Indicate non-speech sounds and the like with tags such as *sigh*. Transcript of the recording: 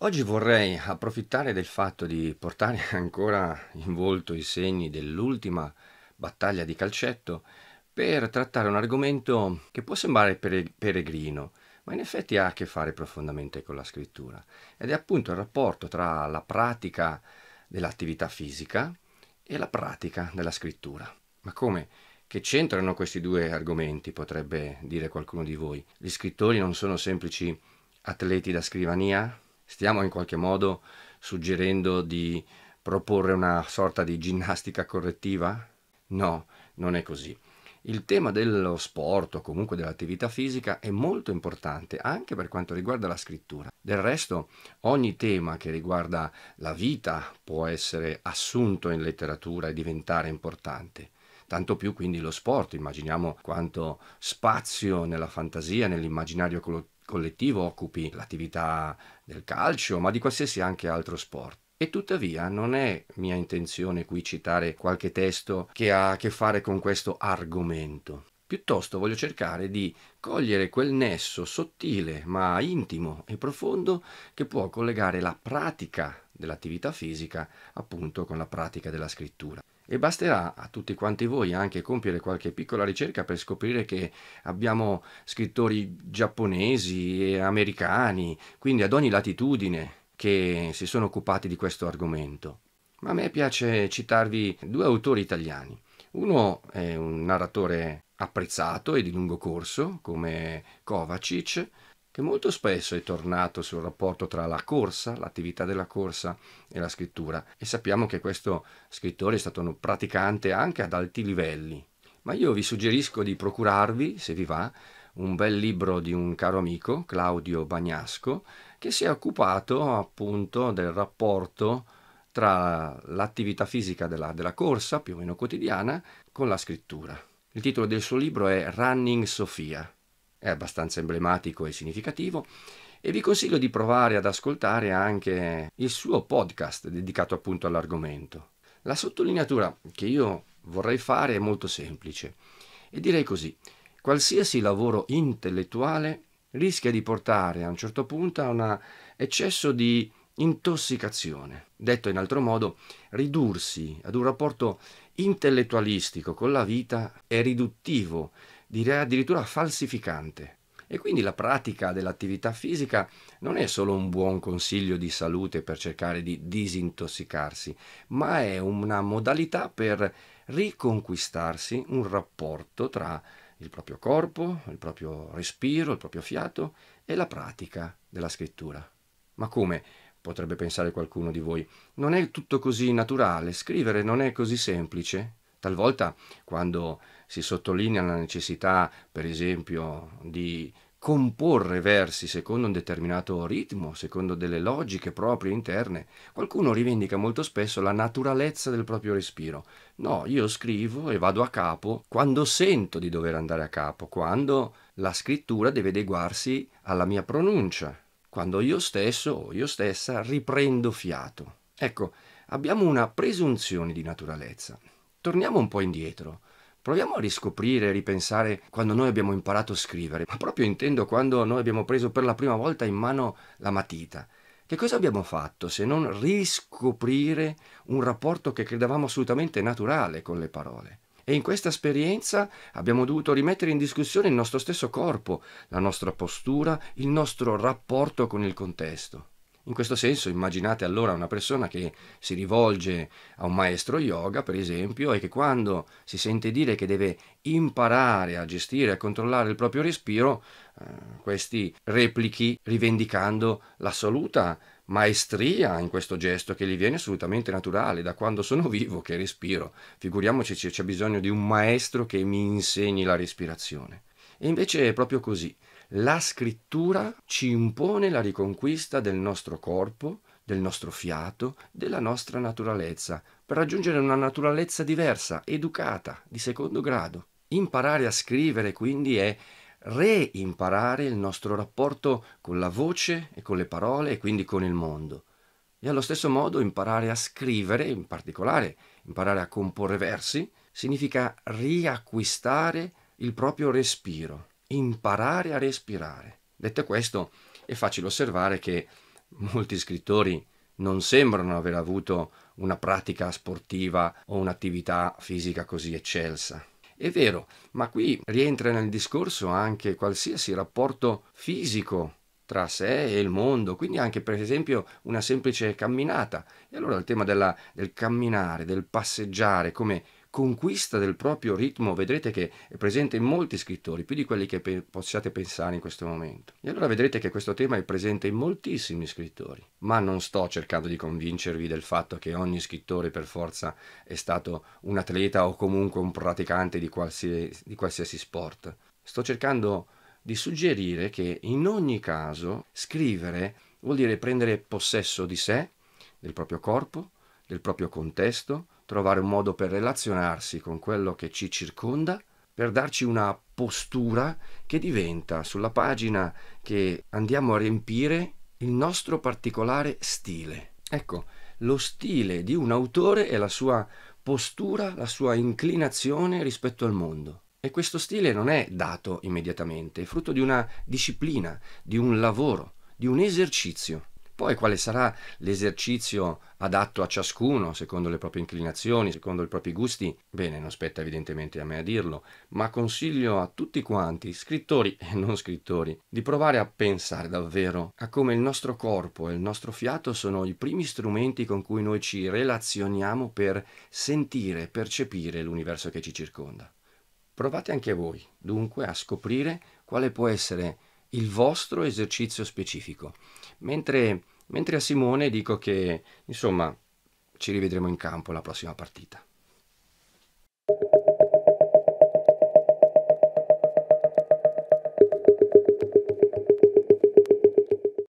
Oggi vorrei approfittare del fatto di portare *laughs* ancora in volto i segni dell'ultima battaglia di calcetto per trattare un argomento che può sembrare peregrino, ma in effetti ha a che fare profondamente con la scrittura ed è appunto il rapporto tra la pratica dell'attività fisica e la pratica della scrittura. Ma come? Che c'entrano questi due argomenti, potrebbe dire qualcuno di voi. Gli scrittori non sono semplici atleti da scrivania? stiamo in qualche modo suggerendo di proporre una sorta di ginnastica correttiva? No, non è così. Il tema dello sport o comunque dell'attività fisica è molto importante anche per quanto riguarda la scrittura. Del resto ogni tema che riguarda la vita può essere assunto in letteratura e diventare importante. Tanto più quindi lo sport, immaginiamo quanto spazio nella fantasia, nell'immaginario collettivo collettivo occupi l'attività del calcio, ma di qualsiasi anche altro sport. E tuttavia non è mia intenzione qui citare qualche testo che ha a che fare con questo argomento. Piuttosto voglio cercare di cogliere quel nesso sottile ma intimo e profondo che può collegare la pratica dell'attività fisica appunto con la pratica della scrittura e basterà a tutti quanti voi anche compiere qualche piccola ricerca per scoprire che abbiamo scrittori giapponesi e americani, quindi ad ogni latitudine, che si sono occupati di questo argomento. Ma a me piace citarvi due autori italiani. Uno è un narratore apprezzato e di lungo corso, come Kovacic, che molto spesso è tornato sul rapporto tra la corsa, l'attività della corsa e la scrittura. E sappiamo che questo scrittore è stato un praticante anche ad alti livelli. Ma io vi suggerisco di procurarvi, se vi va, un bel libro di un caro amico, Claudio Bagnasco, che si è occupato appunto del rapporto tra l'attività fisica della, della, corsa, più o meno quotidiana, con la scrittura. Il titolo del suo libro è Running Sofia è abbastanza emblematico e significativo e vi consiglio di provare ad ascoltare anche il suo podcast dedicato appunto all'argomento. La sottolineatura che io vorrei fare è molto semplice e direi così, qualsiasi lavoro intellettuale rischia di portare a un certo punto a un eccesso di intossicazione. Detto in altro modo, ridursi ad un rapporto intellettualistico con la vita è riduttivo direi addirittura falsificante. E quindi la pratica dell'attività fisica non è solo un buon consiglio di salute per cercare di disintossicarsi, ma è una modalità per riconquistarsi un rapporto tra il proprio corpo, il proprio respiro, il proprio fiato e la pratica della scrittura. Ma come? potrebbe pensare qualcuno di voi. Non è tutto così naturale, scrivere non è così semplice. Talvolta quando si sottolinea la necessità, per esempio, di comporre versi secondo un determinato ritmo, secondo delle logiche proprie interne, qualcuno rivendica molto spesso la naturalezza del proprio respiro. No, io scrivo e vado a capo quando sento di dover andare a capo, quando la scrittura deve adeguarsi alla mia pronuncia, quando io stesso o io stessa riprendo fiato. Ecco, abbiamo una presunzione di naturalezza torniamo un po' indietro. Proviamo a riscoprire, e ripensare quando noi abbiamo imparato a scrivere, ma proprio intendo quando noi abbiamo preso per la prima volta in mano la matita. Che cosa abbiamo fatto se non riscoprire un rapporto che credevamo assolutamente naturale con le parole? E in questa esperienza abbiamo dovuto rimettere in discussione il nostro stesso corpo, la nostra postura, il nostro rapporto con il contesto. In questo senso immaginate allora una persona che si rivolge a un maestro yoga, per esempio, e che quando si sente dire che deve imparare a gestire, e a controllare il proprio respiro, eh, questi replichi rivendicando l'assoluta maestria in questo gesto che gli viene assolutamente naturale, da quando sono vivo che respiro, figuriamoci se c'è bisogno di un maestro che mi insegni la respirazione. E invece è proprio così. La scrittura ci impone la riconquista del nostro corpo, del nostro fiato, della nostra naturalezza, per raggiungere una naturalezza diversa, educata, di secondo grado. Imparare a scrivere quindi è reimparare il nostro rapporto con la voce e con le parole e quindi con il mondo. E allo stesso modo imparare a scrivere, in particolare imparare a comporre versi, significa riacquistare il proprio respiro, imparare a respirare. Detto questo, è facile osservare che molti scrittori non sembrano aver avuto una pratica sportiva o un'attività fisica così eccelsa. È vero, ma qui rientra nel discorso anche qualsiasi rapporto fisico tra sé e il mondo, quindi anche per esempio una semplice camminata. E allora il tema della, del camminare, del passeggiare come conquista del proprio ritmo, vedrete che è presente in molti scrittori, più di quelli che pe possiate pensare in questo momento. E allora vedrete che questo tema è presente in moltissimi scrittori, ma non sto cercando di convincervi del fatto che ogni scrittore per forza è stato un atleta o comunque un praticante di qualsiasi, di qualsiasi sport. Sto cercando di suggerire che in ogni caso scrivere vuol dire prendere possesso di sé, del proprio corpo, del proprio contesto, trovare un modo per relazionarsi con quello che ci circonda, per darci una postura che diventa sulla pagina che andiamo a riempire il nostro particolare stile. Ecco, lo stile di un autore è la sua postura, la sua inclinazione rispetto al mondo. E questo stile non è dato immediatamente, è frutto di una disciplina, di un lavoro, di un esercizio. Poi quale sarà l'esercizio adatto a ciascuno, secondo le proprie inclinazioni, secondo i propri gusti? Bene, non spetta evidentemente a me a dirlo, ma consiglio a tutti quanti, scrittori e non scrittori, di provare a pensare davvero a come il nostro corpo e il nostro fiato sono i primi strumenti con cui noi ci relazioniamo per sentire, percepire l'universo che ci circonda. Provate anche voi, dunque, a scoprire quale può essere il il vostro esercizio specifico. Mentre, mentre a Simone dico che, insomma, ci rivedremo in campo la prossima partita.